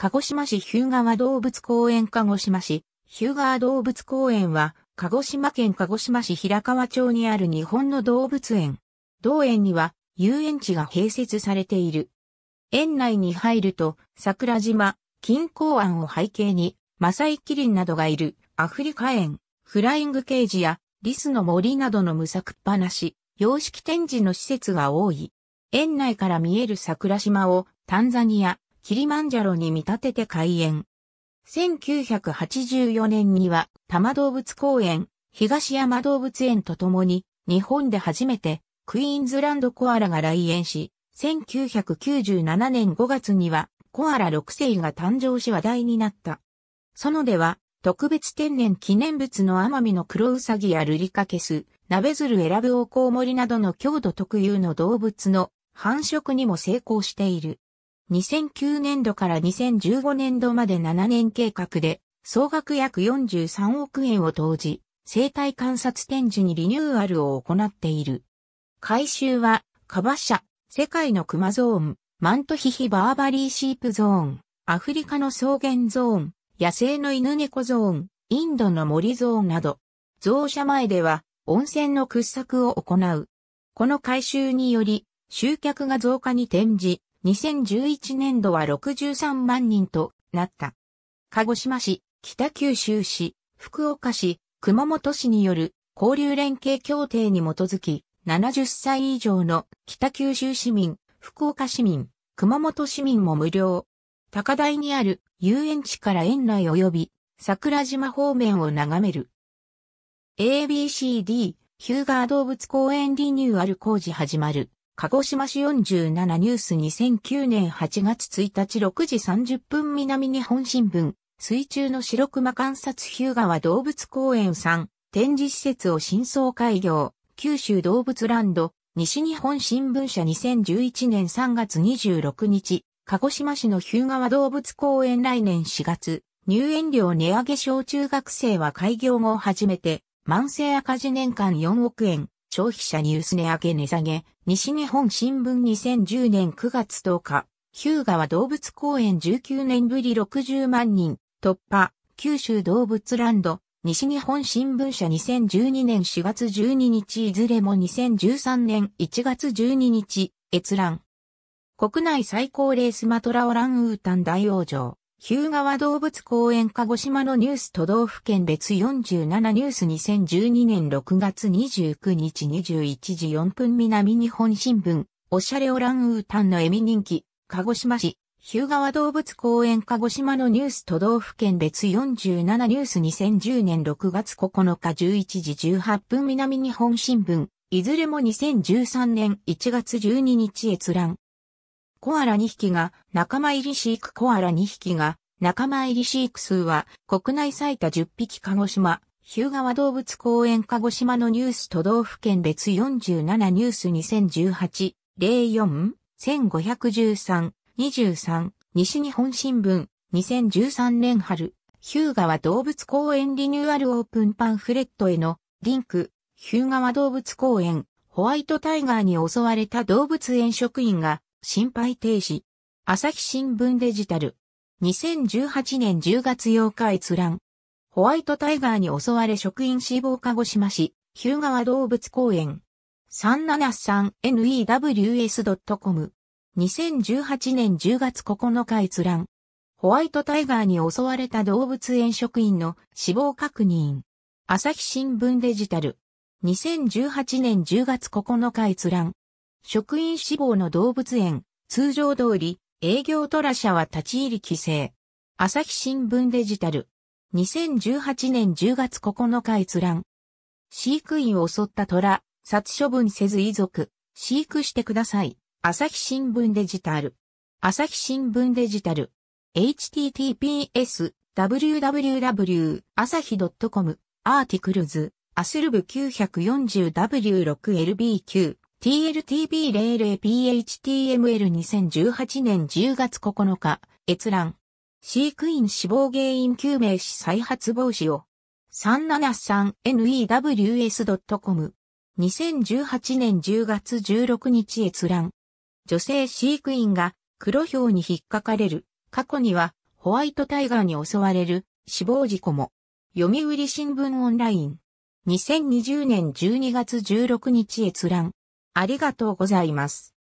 鹿児島市日向川動物公園鹿児島市、日向川動物公園は、鹿児島県鹿児島市平川町にある日本の動物園。同園には遊園地が併設されている。園内に入ると、桜島、近郊湾を背景に、マサイキリンなどがいるアフリカ園、フライングケージやリスの森などの無作っぱなし、様式展示の施設が多い。園内から見える桜島をタンザニア、キリマンジャロに見立てて開園。1984年には多摩動物公園、東山動物園とともに日本で初めてクイーンズランドコアラが来園し、1997年5月にはコアラ6世が誕生し話題になった。園では特別天然記念物のアマミの黒ウサギやルリカケス、ナベズル選ぶオコウモリなどの郷土特有の動物の繁殖にも成功している。2009年度から2015年度まで7年計画で、総額約43億円を投じ、生態観察展示にリニューアルを行っている。改修は、カバシャ、世界の熊ゾーン、マントヒヒバーバリーシープゾーン、アフリカの草原ゾーン、野生の犬猫ゾーン、インドの森ゾーンなど、増車前では温泉の掘削を行う。この改修により、集客が増加に転じ、2011年度は63万人となった。鹿児島市、北九州市、福岡市、熊本市による交流連携協定に基づき、70歳以上の北九州市民、福岡市民、熊本市民も無料。高台にある遊園地から園内及び桜島方面を眺める。ABCD ヒューガー動物公園リニューアル工事始まる。鹿児島市47ニュース2009年8月1日6時30分南日本新聞、水中の白熊観察日向川動物公園3、展示施設を新装開業、九州動物ランド、西日本新聞社2011年3月26日、鹿児島市の日向川動物公園来年4月、入園料値上げ小中学生は開業後初めて、慢性赤字年間4億円、消費者ニュース値上げ値下げ、西日本新聞2010年9月10日、日向は動物公園19年ぶり60万人突破、九州動物ランド、西日本新聞社2012年4月12日いずれも2013年1月12日、閲覧。国内最高齢スマトラオランウータン大王城、日向川動物公園鹿児島のニュース都道府県別47ニュース2012年6月29日21時4分南日本新聞、おしゃれオランウータンのエミ人気、鹿児島市、日向川動物公園鹿児島のニュース都道府県別47ニュース2010年6月9日11時18分南日本新聞、いずれも2013年1月12日閲覧。コアラ2匹が仲間入り飼育コアラ2匹が仲間入り飼育数は国内最多10匹鹿児島、日向川動物公園鹿児島のニュース都道府県別47ニュース2018、04、1513、23、西日本新聞、2013年春、ヒューガは動物公園リニューアルオープンパンフレットへのリンク、ヒューガは動物公園、ホワイトタイガーに襲われた動物園職員が心肺停止。朝日新聞デジタル。2018年10月8日閲覧。ホワイトタイガーに襲われ職員死亡鹿児島市、日向川動物公園。373news.com。2018年10月9日閲覧。ホワイトタイガーに襲われた動物園職員の死亡確認。朝日新聞デジタル。2018年10月9日閲覧。職員志望の動物園、通常通り、営業トラ社は立ち入り規制。朝日新聞デジタル。2018年10月9日閲覧。飼育員を襲った虎、殺処分せず遺族、飼育してください。朝日新聞デジタル。朝日新聞デジタル。https www 朝日 .com アーティクルズアスルブ 940w6lb9 TLTB00PHTML2018 年10月9日、閲覧。飼育員死亡原因究明し再発防止を。373news.com。2018年10月16日閲覧。女性飼育員が黒表に引っかかれる。過去にはホワイトタイガーに襲われる死亡事故も。読売新聞オンライン。2020年12月16日閲覧。ありがとうございます。